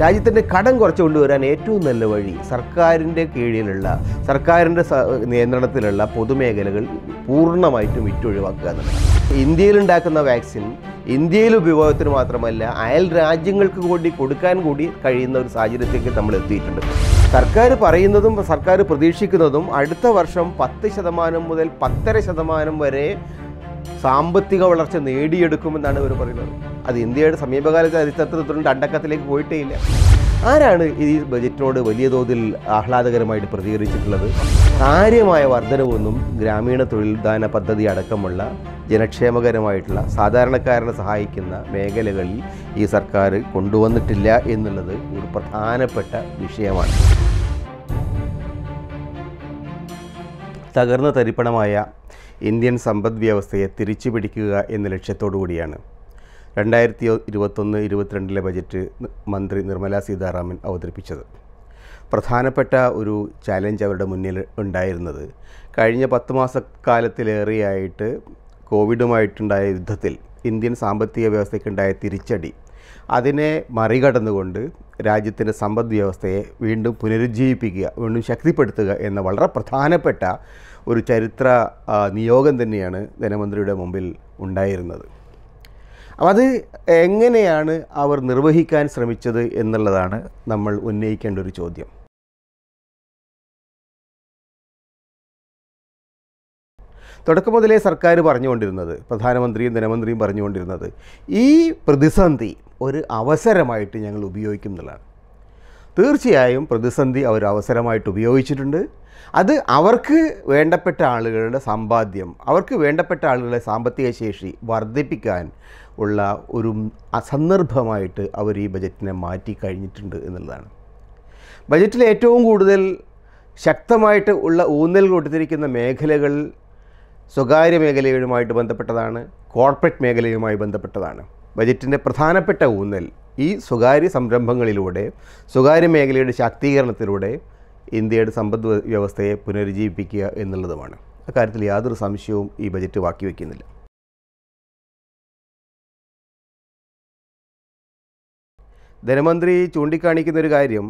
രാജ്യത്തിൻ്റെ കടം കുറച്ച് കൊണ്ടുവരാൻ ഏറ്റവും നല്ല വഴി സർക്കാരിൻ്റെ കീഴിലുള്ള സർക്കാരിൻ്റെ നിയന്ത്രണത്തിലുള്ള പൊതുമേഖലകൾ പൂർണ്ണമായിട്ടും വിറ്റൊഴിവാക്കുക എന്നുള്ളതാണ് ഉണ്ടാക്കുന്ന വാക്സിൻ ഇന്ത്യയിൽ ഉപയോഗത്തിന് മാത്രമല്ല അയൽ രാജ്യങ്ങൾക്ക് കൂടി കൊടുക്കാൻ കൂടി കഴിയുന്ന ഒരു സാഹചര്യത്തിലേക്ക് നമ്മൾ എത്തിയിട്ടുണ്ട് സർക്കാർ പറയുന്നതും സർക്കാർ പ്രതീക്ഷിക്കുന്നതും അടുത്ത വർഷം പത്ത് ശതമാനം മുതൽ പത്തര ശതമാനം വരെ സാമ്പത്തിക വളർച്ച നേടിയെടുക്കുമെന്നാണ് ഇവർ പറയുന്നത് അത് ഇന്ത്യയുടെ സമീപകാല ചരിത്രത്തിലൊന്നും അണ്ടക്കത്തിലേക്ക് പോയിട്ടേ ഇല്ല ആരാണ് ഈ ബജറ്റിനോട് വലിയ തോതിൽ ആഹ്ലാദകരമായിട്ട് പ്രതികരിച്ചിട്ടുള്ളത് കാര്യമായ വർധനവൊന്നും ഗ്രാമീണ തൊഴിൽദാന പദ്ധതി അടക്കമുള്ള ജനക്ഷേമകരമായിട്ടുള്ള സാധാരണക്കാരനെ സഹായിക്കുന്ന മേഖലകളിൽ ഈ സർക്കാർ കൊണ്ടുവന്നിട്ടില്ല എന്നുള്ളത് ഒരു പ്രധാനപ്പെട്ട വിഷയമാണ് തകർന്ന തരിപ്പണമായ ഇന്ത്യൻ സമ്പദ് വ്യവസ്ഥയെ തിരിച്ചു പിടിക്കുക എന്ന ലക്ഷ്യത്തോടു കൂടിയാണ് രണ്ടായിരത്തി ഇരുപത്തൊന്ന് ഇരുപത്തിരണ്ടിലെ ബജറ്റ് മന്ത്രി നിർമ്മലാ സീതാരാമൻ അവതരിപ്പിച്ചത് പ്രധാനപ്പെട്ട ഒരു ചാലഞ്ച് അവരുടെ മുന്നിൽ ഉണ്ടായിരുന്നത് കഴിഞ്ഞ പത്ത് മാസക്കാലത്തിലേറെയായിട്ട് കോവിഡുമായിട്ടുണ്ടായ യുദ്ധത്തിൽ ഇന്ത്യൻ സാമ്പത്തിക വ്യവസ്ഥയ്ക്കുണ്ടായ തിരിച്ചടി അതിനെ മറികടന്നുകൊണ്ട് രാജ്യത്തിൻ്റെ സമ്പദ് വ്യവസ്ഥയെ വീണ്ടും പുനരുജ്ജീവിപ്പിക്കുക വീണ്ടും ശക്തിപ്പെടുത്തുക എന്ന വളരെ പ്രധാനപ്പെട്ട ഒരു ചരിത്ര നിയോഗം തന്നെയാണ് ധനമന്ത്രിയുടെ മുമ്പിൽ ഉണ്ടായിരുന്നത് അപ്പം അത് എങ്ങനെയാണ് അവർ നിർവഹിക്കാൻ ശ്രമിച്ചത് എന്നുള്ളതാണ് നമ്മൾ ഉന്നയിക്കേണ്ട ഒരു ചോദ്യം തുടക്കം മുതലേ സർക്കാർ പറഞ്ഞുകൊണ്ടിരുന്നത് പ്രധാനമന്ത്രിയും ധനമന്ത്രിയും പറഞ്ഞുകൊണ്ടിരുന്നത് ഈ പ്രതിസന്ധി ഒരു അവസരമായിട്ട് ഞങ്ങൾ ഉപയോഗിക്കും തീർച്ചയായും പ്രതിസന്ധി അവർ അവസരമായിട്ട് ഉപയോഗിച്ചിട്ടുണ്ട് അത് അവർക്ക് വേണ്ടപ്പെട്ട ആളുകളുടെ സമ്പാദ്യം അവർക്ക് വേണ്ടപ്പെട്ട ആളുകളുടെ സാമ്പത്തിക ശേഷി വർദ്ധിപ്പിക്കാൻ ഉള്ള ഒരു സന്ദർഭമായിട്ട് അവർ ഈ ബജറ്റിനെ മാറ്റി കഴിഞ്ഞിട്ടുണ്ട് എന്നുള്ളതാണ് ബജറ്റിൽ ഏറ്റവും കൂടുതൽ ശക്തമായിട്ട് ഉള്ള ഊന്നൽ കൊടുത്തിരിക്കുന്ന മേഖലകൾ സ്വകാര്യ മേഖലയുമായിട്ട് ബന്ധപ്പെട്ടതാണ് കോർപ്പറേറ്റ് മേഖലയുമായി ബന്ധപ്പെട്ടതാണ് ബജറ്റിൻ്റെ പ്രധാനപ്പെട്ട ഊന്നൽ ഈ സ്വകാര്യ സംരംഭങ്ങളിലൂടെ സ്വകാര്യ മേഖലയുടെ ശാക്തീകരണത്തിലൂടെ ഇന്ത്യയുടെ സമ്പദ് വ്യവസ്ഥയെ പുനരുജ്ജീവിപ്പിക്കുക എന്നുള്ളതുമാണ് അക്കാര്യത്തിൽ യാതൊരു സംശയവും ഈ ബജറ്റ് ബാക്കി വയ്ക്കുന്നില്ല ധനമന്ത്രി ചൂണ്ടിക്കാണിക്കുന്ന ഒരു കാര്യം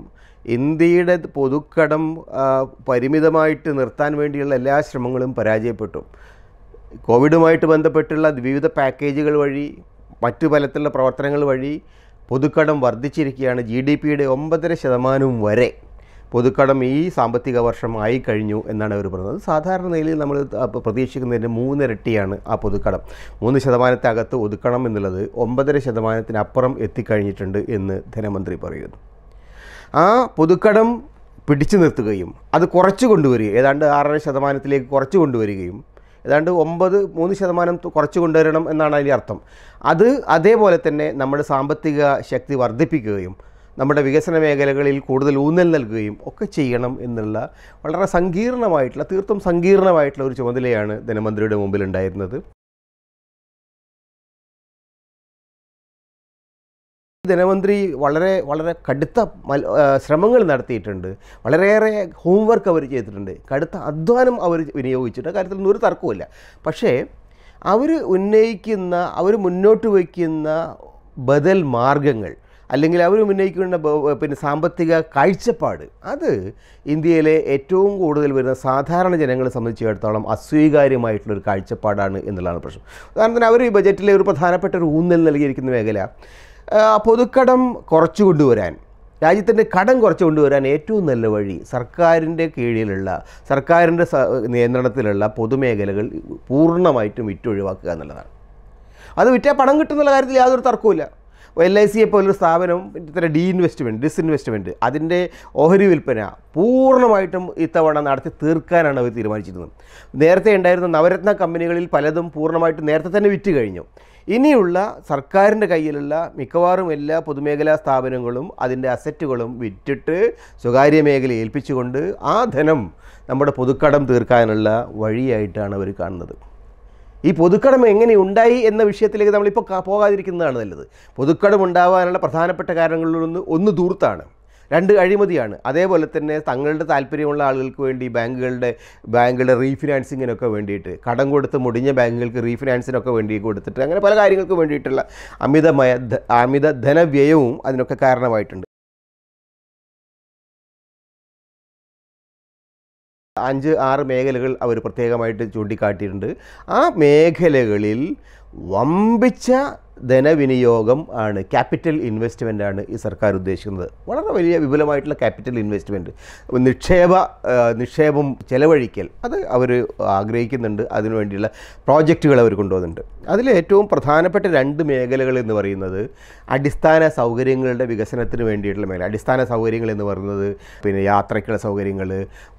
ഇന്ത്യയുടെ പൊതുക്കടം പരിമിതമായിട്ട് നിർത്താൻ വേണ്ടിയുള്ള എല്ലാ ശ്രമങ്ങളും പരാജയപ്പെട്ടു കോവിഡുമായിട്ട് ബന്ധപ്പെട്ടുള്ള വിവിധ പാക്കേജുകൾ വഴി മറ്റു പലത്തിലുള്ള പ്രവർത്തനങ്ങൾ വഴി പൊതുക്കടം വർദ്ധിച്ചിരിക്കുകയാണ് ജി ഡി പിയുടെ ഒമ്പതര ശതമാനം വരെ പൊതുക്കടം ഈ സാമ്പത്തിക വർഷം ആയി കഴിഞ്ഞു എന്നാണ് അവർ പറയുന്നത് സാധാരണ നിലയിൽ നമ്മൾ പ്രതീക്ഷിക്കുന്നതിൻ്റെ മൂന്നിരട്ടിയാണ് ആ പൊതുക്കടം മൂന്ന് ശതമാനത്തിനകത്ത് ഒതുക്കണം എന്നുള്ളത് ഒമ്പതര ശതമാനത്തിനപ്പുറം എത്തിക്കഴിഞ്ഞിട്ടുണ്ട് എന്ന് ധനമന്ത്രി പറയുന്നു ആ പൊതുക്കടം പിടിച്ചു നിർത്തുകയും അത് കുറച്ചു കൊണ്ടുവരികയും ഏതാണ്ട് ആറര ശതമാനത്തിലേക്ക് കുറച്ചു കൊണ്ടുവരികയും ഏതാണ്ട് ഒമ്പത് മൂന്ന് ശതമാനം കുറച്ച് കൊണ്ടുവരണം എന്നാണ് അതിൻ്റെ അർത്ഥം അത് അതേപോലെ തന്നെ നമ്മുടെ സാമ്പത്തിക ശക്തി വർദ്ധിപ്പിക്കുകയും നമ്മുടെ വികസന മേഖലകളിൽ കൂടുതൽ ഊന്നൽ നൽകുകയും ഒക്കെ ചെയ്യണം എന്നുള്ള വളരെ സങ്കീർണമായിട്ടുള്ള തീർത്തും സങ്കീർണമായിട്ടുള്ള ഒരു ചുമതലയാണ് ധനമന്ത്രിയുടെ ഉണ്ടായിരുന്നത് ധനമന്ത്രി വളരെ വളരെ കടുത്ത ശ്രമങ്ങൾ നടത്തിയിട്ടുണ്ട് വളരെയേറെ ഹോംവർക്ക് അവർ ചെയ്തിട്ടുണ്ട് കടുത്ത അധ്വാനം അവർ വിനിയോഗിച്ചിട്ട് കാര്യത്തിൽ ഒരു തർക്കവുമില്ല പക്ഷേ അവർ ഉന്നയിക്കുന്ന അവർ മുന്നോട്ട് വയ്ക്കുന്ന ബദൽ മാർഗങ്ങൾ അല്ലെങ്കിൽ അവർ ഉന്നയിക്കേണ്ട പിന്നെ സാമ്പത്തിക കാഴ്ചപ്പാട് അത് ഇന്ത്യയിലെ ഏറ്റവും കൂടുതൽ വരുന്ന സാധാരണ ജനങ്ങളെ സംബന്ധിച്ചിടത്തോളം അസ്വീകാര്യമായിട്ടുള്ളൊരു കാഴ്ചപ്പാടാണ് എന്നുള്ളതാണ് പ്രശ്നം ഉദാഹരണത്തിന് അവർ ഈ ബജറ്റിലെ ഒരു പ്രധാനപ്പെട്ട ഒരു ഊന്നൽ നൽകിയിരിക്കുന്ന മേഖല പൊതുക്കടം കുറച്ചു കൊണ്ടുവരാൻ രാജ്യത്തിൻ്റെ കടം കുറച്ച് കൊണ്ടുവരാൻ ഏറ്റവും നല്ല വഴി സർക്കാരിൻ്റെ കീഴിലുള്ള സർക്കാരിൻ്റെ നിയന്ത്രണത്തിലുള്ള പൊതുമേഖലകൾ പൂർണ്ണമായിട്ടും വിറ്റൊഴിവാക്കുക എന്നുള്ളതാണ് അത് വിറ്റാൽ പണം കിട്ടുന്നുള്ള കാര്യത്തിൽ യാതൊരു തർക്കവുമില്ല എൽ ഐ സിയെ പോലൊരു സ്ഥാപനം ഇത്തരം ഡി ഇൻവെസ്റ്റ്മെൻറ്റ് ഡിസ്ഇൻവെസ്റ്റ്മെൻറ്റ് അതിൻ്റെ ഓഹരി വിൽപ്പന പൂർണ്ണമായിട്ടും ഇത്തവണ നടത്തി തീർക്കാനാണ് അവർ തീരുമാനിച്ചിരുന്നത് നേരത്തെ ഉണ്ടായിരുന്ന നവരത്ന കമ്പനികളിൽ പലതും പൂർണ്ണമായിട്ട് നേരത്തെ തന്നെ വിറ്റ് കഴിഞ്ഞു ഇനിയുള്ള സർക്കാരിൻ്റെ കയ്യിലുള്ള മിക്കവാറും എല്ലാ പൊതുമേഖലാ സ്ഥാപനങ്ങളും അതിൻ്റെ അസറ്റുകളും വിറ്റിട്ട് സ്വകാര്യ മേഖല ഏൽപ്പിച്ചുകൊണ്ട് ആ ധനം നമ്മുടെ പൊതുക്കടം തീർക്കാനുള്ള വഴിയായിട്ടാണ് അവർ കാണുന്നത് ഈ പൊതുക്കടം എങ്ങനെ ഉണ്ടായി എന്ന വിഷയത്തിലേക്ക് നമ്മളിപ്പോൾ പോകാതിരിക്കുന്നതാണ് നല്ലത് പൊതുക്കടം ഉണ്ടാകാനുള്ള പ്രധാനപ്പെട്ട കാരണങ്ങളിലൊന്ന് ഒന്ന് ദൂർത്താണ് രണ്ട് അഴിമതിയാണ് അതേപോലെ തന്നെ തങ്ങളുടെ താല്പര്യമുള്ള ആളുകൾക്ക് വേണ്ടി ബാങ്കുകളുടെ ബാങ്കുകളുടെ റീഫിനാൻസിങ്ങിനൊക്കെ വേണ്ടിയിട്ട് കടം കൊടുത്ത് മുടിഞ്ഞ ബാങ്കുകൾക്ക് റീഫിനാൻസിനൊക്കെ വേണ്ടി കൊടുത്തിട്ട് അങ്ങനെ പല കാര്യങ്ങൾക്ക് വേണ്ടിയിട്ടുള്ള അമിതമായ അമിത ധനവ്യയവും അതിനൊക്കെ കാരണമായിട്ടുണ്ട് അഞ്ച് ആറ് മേഖലകൾ അവർ പ്രത്യേകമായിട്ട് ചൂണ്ടിക്കാട്ടിയിട്ടുണ്ട് ആ മേഖലകളിൽ വമ്പിച്ച ധനവിനിയോഗം ആണ് ക്യാപിറ്റൽ ഇൻവെസ്റ്റ്മെൻ്റ് ആണ് ഈ സർക്കാർ ഉദ്ദേശിക്കുന്നത് വളരെ വലിയ വിപുലമായിട്ടുള്ള ക്യാപിറ്റൽ ഇൻവെസ്റ്റ്മെൻറ്റ് നിക്ഷേപ നിക്ഷേപം ചെലവഴിക്കൽ അത് അവർ ആഗ്രഹിക്കുന്നുണ്ട് അതിനുവേണ്ടിയുള്ള പ്രോജക്റ്റുകൾ അവർ കൊണ്ടുവന്നിട്ടുണ്ട് അതിൽ ഏറ്റവും പ്രധാനപ്പെട്ട രണ്ട് മേഖലകൾ എന്ന് പറയുന്നത് അടിസ്ഥാന സൗകര്യങ്ങളുടെ വികസനത്തിന് വേണ്ടിയിട്ടുള്ള മേഖല അടിസ്ഥാന സൗകര്യങ്ങൾ എന്ന് പറയുന്നത് പിന്നെ യാത്രയ്ക്കുള്ള സൗകര്യങ്ങൾ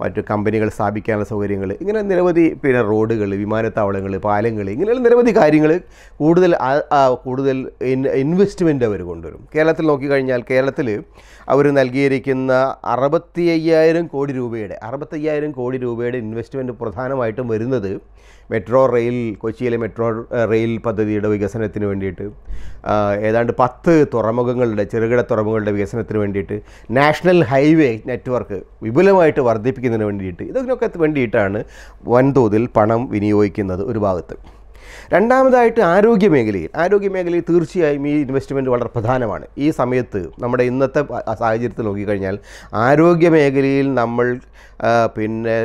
മറ്റു കമ്പനികൾ സ്ഥാപിക്കാനുള്ള സൗകര്യങ്ങൾ ഇങ്ങനെ നിരവധി പിന്നെ റോഡുകൾ വിമാനത്താവളങ്ങൾ പാലങ്ങൾ ഇങ്ങനെയുള്ള നിരവധി കാര്യങ്ങൾ കൂടുതൽ കൂടുതൽ ഇൻവെസ്റ്റ്മെൻ്റ് അവർ കൊണ്ടുവരും കേരളത്തിൽ നോക്കിക്കഴിഞ്ഞാൽ കേരളത്തിൽ അവർ നൽകിയിരിക്കുന്ന അറുപത്തി അയ്യായിരം കോടി രൂപയുടെ അറുപത്തയ്യായിരം കോടി രൂപയുടെ ഇൻവെസ്റ്റ്മെൻറ്റ് പ്രധാനമായിട്ടും വരുന്നത് മെട്രോ റെയിൽ കൊച്ചിയിലെ മെട്രോ റെയിൽ പദ്ധതിയുടെ വികസനത്തിന് വേണ്ടിയിട്ട് ഏതാണ്ട് പത്ത് തുറമുഖങ്ങളുടെ ചെറുകിട തുറമുഖങ്ങളുടെ വികസനത്തിന് വേണ്ടിയിട്ട് നാഷണൽ ഹൈവേ നെറ്റ്വർക്ക് വിപുലമായിട്ട് വർദ്ധിപ്പിക്കുന്നതിന് വേണ്ടിയിട്ട് ഇതിനൊക്കെ വേണ്ടിയിട്ടാണ് വൻതോതിൽ പണം വിനിയോഗിക്കുന്നത് ഒരു ഭാഗത്ത് രണ്ടാമതായിട്ട് ആരോഗ്യ മേഖലയിൽ ആരോഗ്യ മേഖലയിൽ തീർച്ചയായും ഈ ഇൻവെസ്റ്റ്മെൻറ്റ് വളരെ പ്രധാനമാണ് ഈ സമയത്ത് നമ്മുടെ ഇന്നത്തെ സാഹചര്യത്തിൽ നോക്കിക്കഴിഞ്ഞാൽ ആരോഗ്യ മേഖലയിൽ നമ്മൾ പിന്നെ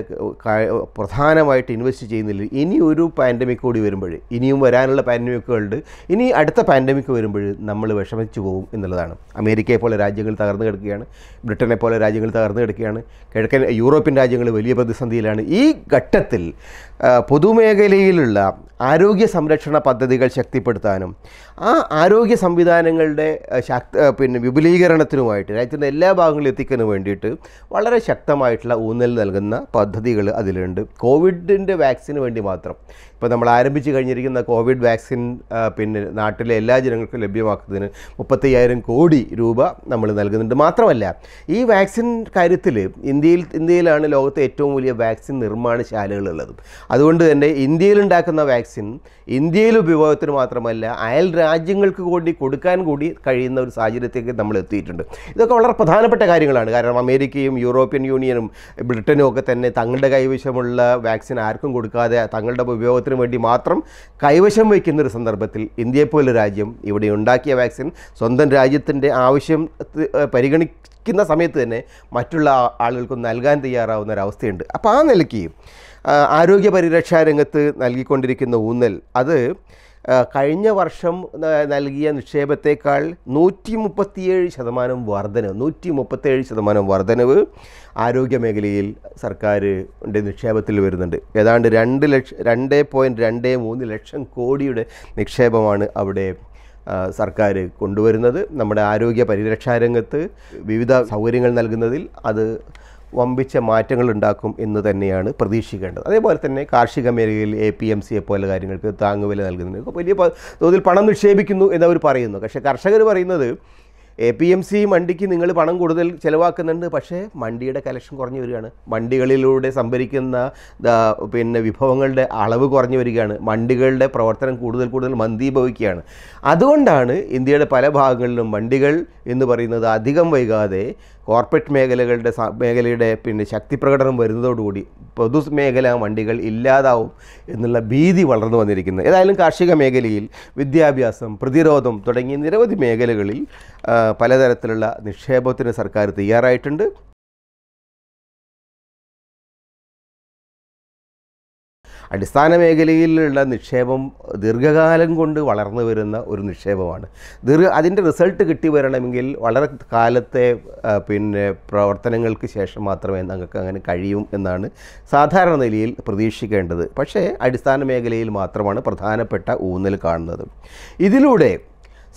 പ്രധാനമായിട്ട് ഇൻവെസ്റ്റ് ചെയ്യുന്നില്ല ഇനി ഒരു പാൻഡമിക് കൂടി വരുമ്പോൾ ഇനിയും വരാനുള്ള പാൻഡമിക്കുകളുണ്ട് ഇനി അടുത്ത പാൻഡമിക് വരുമ്പോൾ നമ്മൾ വിഷമിച്ചു പോകും എന്നുള്ളതാണ് അമേരിക്കയെ പോലെ രാജ്യങ്ങൾ തകർന്നു കിടക്കുകയാണ് ബ്രിട്ടനെ പോലെ രാജ്യങ്ങൾ തകർന്നു കിടക്കുകയാണ് കിഴക്കൻ യൂറോപ്യൻ രാജ്യങ്ങൾ വലിയ പ്രതിസന്ധിയിലാണ് ഈ ഘട്ടത്തിൽ പൊതുമേഖലയിലുള്ള ആരോഗ്യ സംരക്ഷണ പദ്ധതികൾ ശക്തിപ്പെടുത്താനും ആ ആരോഗ്യ സംവിധാനങ്ങളുടെ ശക്ത പിന്നെ വിപുലീകരണത്തിനുമായിട്ട് രാജ്യത്തിൻ്റെ എല്ലാ ഭാഗങ്ങളിലും എത്തിക്കാൻ വേണ്ടിയിട്ട് വളരെ ശക്തമായിട്ടുള്ള ഊന്നൽ നൽകുന്ന പദ്ധതികൾ അതിലുണ്ട് കോവിഡിൻ്റെ വാക്സിന് വേണ്ടി മാത്രം ഇപ്പോൾ നമ്മൾ ആരംഭിച്ച് കഴിഞ്ഞിരിക്കുന്ന കോവിഡ് വാക്സിൻ പിന്നെ നാട്ടിലെ എല്ലാ ജനങ്ങൾക്കും ലഭ്യമാക്കുന്നതിന് മുപ്പത്തയ്യായിരം കോടി രൂപ നമ്മൾ നൽകുന്നുണ്ട് മാത്രമല്ല ഈ വാക്സിൻ കാര്യത്തിൽ ഇന്ത്യയിൽ ഇന്ത്യയിലാണ് ലോകത്തെ ഏറ്റവും വലിയ വാക്സിൻ നിർമ്മാണശാലകളുള്ളത് അതുകൊണ്ട് തന്നെ ഇന്ത്യയിലുണ്ടാക്കുന്ന വാക്സിൻ ഇന്ത്യയിൽ ഉപയോഗത്തിന് മാത്രമല്ല അയൽ രാജ്യങ്ങൾക്ക് കൂടി കൊടുക്കാൻ കൂടി കഴിയുന്ന ഒരു സാഹചര്യത്തേക്ക് നമ്മൾ എത്തിയിട്ടുണ്ട് ഇതൊക്കെ വളരെ പ്രധാനപ്പെട്ട കാര്യങ്ങളാണ് കാരണം അമേരിക്കയും യൂറോപ്യൻ യൂണിയനും ബ്രിട്ടനും ഒക്കെ തന്നെ തങ്ങളുടെ കൈവശമുള്ള വാക്സിൻ ആർക്കും കൊടുക്കാതെ തങ്ങളുടെ ഉപയോഗത്തിന് വേണ്ടി മാത്രം കൈവശം വയ്ക്കുന്ന ഒരു സന്ദർഭത്തിൽ ഇന്ത്യയെ പോലൊരു രാജ്യം ഇവിടെ ഉണ്ടാക്കിയ വാക്സിൻ സ്വന്തം രാജ്യത്തിൻ്റെ ആവശ്യം പരിഗണി ക്കുന്ന സമയത്ത് തന്നെ മറ്റുള്ള ആളുകൾക്ക് നൽകാൻ തയ്യാറാവുന്ന ഒരവസ്ഥയുണ്ട് അപ്പോൾ ആ നിലയ്ക്ക് ആരോഗ്യ പരിരക്ഷാ രംഗത്ത് നൽകിക്കൊണ്ടിരിക്കുന്ന ഊന്നൽ അത് കഴിഞ്ഞ വർഷം നൽകിയ നിക്ഷേപത്തേക്കാൾ നൂറ്റി മുപ്പത്തിയേഴ് ശതമാനം വർധനവ് നൂറ്റി മുപ്പത്തേഴ് ശതമാനം വർധനവ് ആരോഗ്യ മേഖലയിൽ സർക്കാരിൻ്റെ നിക്ഷേപത്തിൽ വരുന്നുണ്ട് ഏതാണ്ട് രണ്ട് ലക്ഷം രണ്ട് പോയിൻറ്റ് രണ്ട് മൂന്ന് ലക്ഷം കോടിയുടെ നിക്ഷേപമാണ് അവിടെ സർക്കാർ കൊണ്ടുവരുന്നത് നമ്മുടെ ആരോഗ്യ പരിരക്ഷാ രംഗത്ത് വിവിധ സൗകര്യങ്ങൾ നൽകുന്നതിൽ അത് വമ്പിച്ച മാറ്റങ്ങൾ ഉണ്ടാക്കും എന്ന് തന്നെയാണ് പ്രതീക്ഷിക്കേണ്ടത് അതേപോലെ തന്നെ കാർഷിക മേഖലയിൽ എ പി എം സിയെ പോലെ കാര്യങ്ങൾക്ക് താങ്ങുവില നൽകുന്നുണ്ട് വലിയ തോതിൽ പണം നിക്ഷേപിക്കുന്നു എന്നവർ പറയുന്നു പക്ഷേ കർഷകർ പറയുന്നത് എ പി എം സി മണ്ടിക്ക് നിങ്ങൾ പണം കൂടുതൽ ചിലവാക്കുന്നുണ്ട് പക്ഷേ മണ്ടിയുടെ കലക്ഷൻ കുറഞ്ഞു വരികയാണ് മണ്ടികളിലൂടെ സംഭരിക്കുന്ന പിന്നെ വിഭവങ്ങളുടെ അളവ് കുറഞ്ഞു വരികയാണ് മണ്ടികളുടെ പ്രവർത്തനം കൂടുതൽ കൂടുതൽ മന്ദീഭവിക്കുകയാണ് അതുകൊണ്ടാണ് ഇന്ത്യയുടെ പല ഭാഗങ്ങളിലും മണ്ടികൾ എന്ന് പറയുന്നത് അധികം വൈകാതെ കോർപ്പറേറ്റ് മേഖലകളുടെ മേഖലയുടെ പിന്നെ ശക്തി പ്രകടനം വരുന്നതോടുകൂടി പൊതുമേഖല വണ്ടികൾ ഇല്ലാതാവും എന്നുള്ള ഭീതി വളർന്നു വന്നിരിക്കുന്നത് ഏതായാലും കാർഷിക മേഖലയിൽ വിദ്യാഭ്യാസം പ്രതിരോധം തുടങ്ങിയ നിരവധി മേഖലകളിൽ പലതരത്തിലുള്ള നിക്ഷേപത്തിന് സർക്കാർ തയ്യാറായിട്ടുണ്ട് അടിസ്ഥാന മേഖലയിലുള്ള നിക്ഷേപം ദീർഘകാലം കൊണ്ട് വളർന്നു വരുന്ന ഒരു നിക്ഷേപമാണ് ദീർഘ അതിൻ്റെ റിസൾട്ട് കിട്ടി വരണമെങ്കിൽ വളരെ കാലത്തെ പിന്നെ പ്രവർത്തനങ്ങൾക്ക് ശേഷം മാത്രമേ ഞങ്ങൾക്ക് അങ്ങനെ കഴിയും എന്നാണ് സാധാരണ നിലയിൽ പ്രതീക്ഷിക്കേണ്ടത് പക്ഷേ അടിസ്ഥാന മേഖലയിൽ മാത്രമാണ് പ്രധാനപ്പെട്ട ഊന്നൽ കാണുന്നത് ഇതിലൂടെ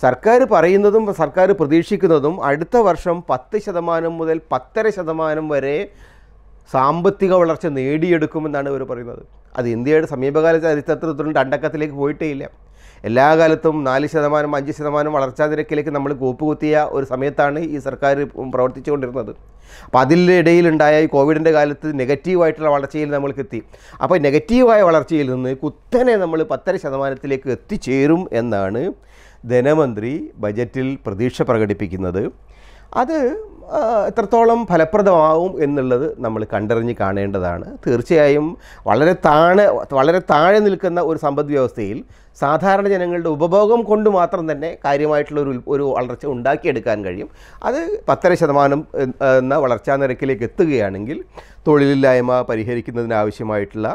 സർക്കാർ പറയുന്നതും സർക്കാർ പ്രതീക്ഷിക്കുന്നതും അടുത്ത വർഷം പത്ത് ശതമാനം മുതൽ പത്തര ശതമാനം വരെ സാമ്പത്തിക വളർച്ച നേടിയെടുക്കുമെന്നാണ് ഇവർ പറയുന്നത് അത് ഇന്ത്യയുടെ സമീപകാല ചരിത്രത്തിൽ രണ്ടക്കത്തിലേക്ക് പോയിട്ടേ ഇല്ല എല്ലാ കാലത്തും നാല് ശതമാനം അഞ്ച് ശതമാനം വളർച്ചാ നിരക്കിലേക്ക് നമ്മൾ കൂപ്പുകുത്തിയ ഒരു സമയത്താണ് ഈ സർക്കാർ പ്രവർത്തിച്ചുകൊണ്ടിരുന്നത് അപ്പോൾ അതിനിടയിലുണ്ടായ ഈ കോവിഡിൻ്റെ കാലത്ത് നെഗറ്റീവായിട്ടുള്ള വളർച്ചയിൽ നമ്മൾക്ക് എത്തി അപ്പോൾ നെഗറ്റീവായ വളർച്ചയിൽ നിന്ന് കുത്തനെ നമ്മൾ പത്തര ശതമാനത്തിലേക്ക് എത്തിച്ചേരും എന്നാണ് ധനമന്ത്രി ബജറ്റിൽ പ്രതീക്ഷ പ്രകടിപ്പിക്കുന്നത് അത് എത്രത്തോളം ഫലപ്രദമാവും എന്നുള്ളത് നമ്മൾ കണ്ടറിഞ്ഞ് കാണേണ്ടതാണ് തീർച്ചയായും വളരെ താഴെ വളരെ താഴെ നിൽക്കുന്ന ഒരു സമ്പദ് വ്യവസ്ഥയിൽ സാധാരണ ജനങ്ങളുടെ ഉപഭോഗം കൊണ്ട് മാത്രം തന്നെ കാര്യമായിട്ടുള്ള ഒരു ഒരു വളർച്ച ഉണ്ടാക്കിയെടുക്കാൻ കഴിയും അത് പത്തര ശതമാനം എന്ന വളർച്ചാ നിരക്കിലേക്ക് എത്തുകയാണെങ്കിൽ തൊഴിലില്ലായ്മ പരിഹരിക്കുന്നതിനാവശ്യമായിട്ടുള്ള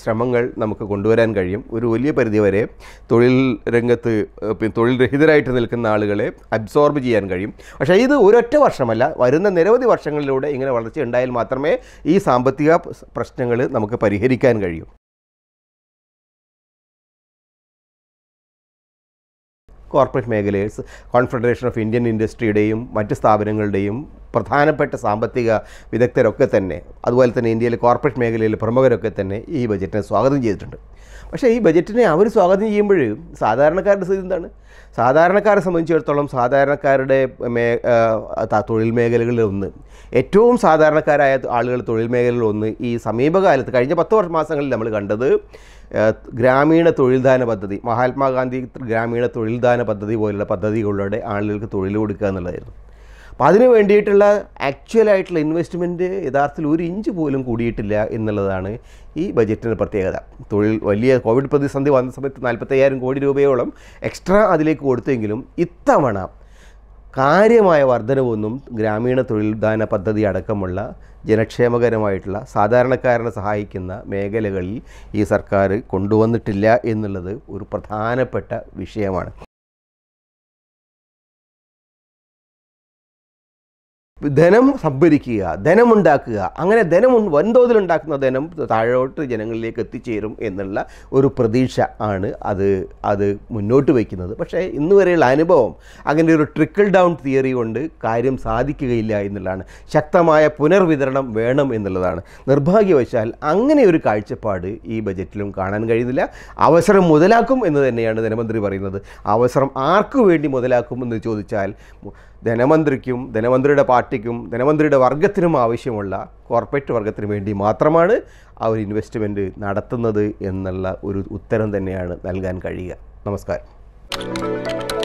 ശ്രമങ്ങൾ നമുക്ക് കൊണ്ടുവരാൻ കഴിയും ഒരു വലിയ പരിധിവരെ തൊഴിൽ രംഗത്ത് തൊഴിൽ രഹിതരായിട്ട് നിൽക്കുന്ന ആളുകളെ അബ്സോർബ് ചെയ്യാൻ കഴിയും പക്ഷേ ഇത് ഒരൊറ്റ വർഷമല്ല വരുന്ന നിരവധി വർഷങ്ങളിലൂടെ ഇങ്ങനെ വളർച്ച ഉണ്ടായാൽ മാത്രമേ ഈ സാമ്പത്തിക പ്രശ്നങ്ങൾ നമുക്ക് പരിഹരിക്കാൻ കഴിയൂ കോർപ്പറേറ്റ് മേഖലയിൽ കോൺഫെഡറേഷൻ ഓഫ് ഇന്ത്യൻ ഇൻഡസ്ട്രിയുടെയും മറ്റ് സ്ഥാപനങ്ങളുടെയും പ്രധാനപ്പെട്ട സാമ്പത്തിക വിദഗ്ധരൊക്കെ തന്നെ അതുപോലെ തന്നെ ഇന്ത്യയിലെ കോർപ്പറേറ്റ് മേഖലയിലെ പ്രമുഖരൊക്കെ തന്നെ ഈ ബജറ്റിനെ സ്വാഗതം ചെയ്തിട്ടുണ്ട് പക്ഷേ ഈ ബജറ്റിനെ അവർ സ്വാഗതം ചെയ്യുമ്പോൾ സാധാരണക്കാരുടെ സ്ഥിതി എന്താണ് സാധാരണക്കാരെ സംബന്ധിച്ചിടത്തോളം സാധാരണക്കാരുടെ മേ തൊഴിൽ മേഖലകളിൽ ഒന്ന് ഏറ്റവും സാധാരണക്കാരായ ആളുകൾ തൊഴിൽ മേഖലകളിൽ ഒന്ന് ഈ സമീപകാലത്ത് കഴിഞ്ഞ പത്ത് വർഷ മാസങ്ങളിൽ നമ്മൾ കണ്ടത് ഗ്രാമീണ തൊഴിൽദാന പദ്ധതി മഹാത്മാഗാന്ധി ഗ്രാമീണ തൊഴിൽദാന പദ്ധതി പോലുള്ള പദ്ധതികളുടെ ആളുകൾക്ക് തൊഴിൽ കൊടുക്കുക എന്നുള്ളതായിരുന്നു അപ്പോൾ അതിന് വേണ്ടിയിട്ടുള്ള ആക്ച്വലായിട്ടുള്ള ഇൻവെസ്റ്റ്മെൻറ്റ് യഥാർത്ഥത്തിൽ ഒരു ഇഞ്ച് പോലും കൂടിയിട്ടില്ല എന്നുള്ളതാണ് ഈ ബജറ്റിൻ്റെ പ്രത്യേകത തൊഴിൽ വലിയ കോവിഡ് പ്രതിസന്ധി വന്ന സമയത്ത് നാൽപ്പത്തയ്യായിരം കോടി രൂപയോളം എക്സ്ട്രാ അതിലേക്ക് കൊടുത്തെങ്കിലും ഇത്തവണ കാര്യമായ വർധനവൊന്നും ഗ്രാമീണ തൊഴിൽദാന പദ്ധതി അടക്കമുള്ള ജനക്ഷേമകരമായിട്ടുള്ള സാധാരണക്കാരനെ സഹായിക്കുന്ന മേഖലകളിൽ ഈ സർക്കാർ കൊണ്ടുവന്നിട്ടില്ല എന്നുള്ളത് ഒരു പ്രധാനപ്പെട്ട വിഷയമാണ് ധനം സംഭരിക്കുക ധനമുണ്ടാക്കുക അങ്ങനെ ധനം വൻതോതിൽ ഉണ്ടാക്കുന്ന ധനം താഴോട്ട് ജനങ്ങളിലേക്ക് എത്തിച്ചേരും എന്നുള്ള ഒരു പ്രതീക്ഷ ആണ് അത് അത് മുന്നോട്ട് വയ്ക്കുന്നത് പക്ഷേ ഇന്ന് വരെയുള്ള അനുഭവം അങ്ങനെ ഒരു ട്രിക്കിൾ ഡൗൺ തിയറി കൊണ്ട് കാര്യം സാധിക്കുകയില്ല എന്നുള്ളതാണ് ശക്തമായ പുനർവിതരണം വേണം എന്നുള്ളതാണ് നിർഭാഗ്യവശാൽ അങ്ങനെ ഒരു കാഴ്ചപ്പാട് ഈ ബജറ്റിലും കാണാൻ കഴിയുന്നില്ല അവസരം മുതലാക്കും എന്ന് തന്നെയാണ് ധനമന്ത്രി പറയുന്നത് അവസരം ആർക്കു വേണ്ടി മുതലാക്കും എന്ന് ചോദിച്ചാൽ ധനമന്ത്രിക്കും ധനമന്ത്രിയുടെ പാർട്ടിക്കും ധനമന്ത്രിയുടെ വർഗത്തിനും ആവശ്യമുള്ള കോർപ്പറേറ്റ് വർഗത്തിന് വേണ്ടി മാത്രമാണ് ആ ഒരു ഇൻവെസ്റ്റ്മെൻറ്റ് നടത്തുന്നത് എന്നുള്ള ഒരു ഉത്തരം തന്നെയാണ് നൽകാൻ കഴിയുക നമസ്കാരം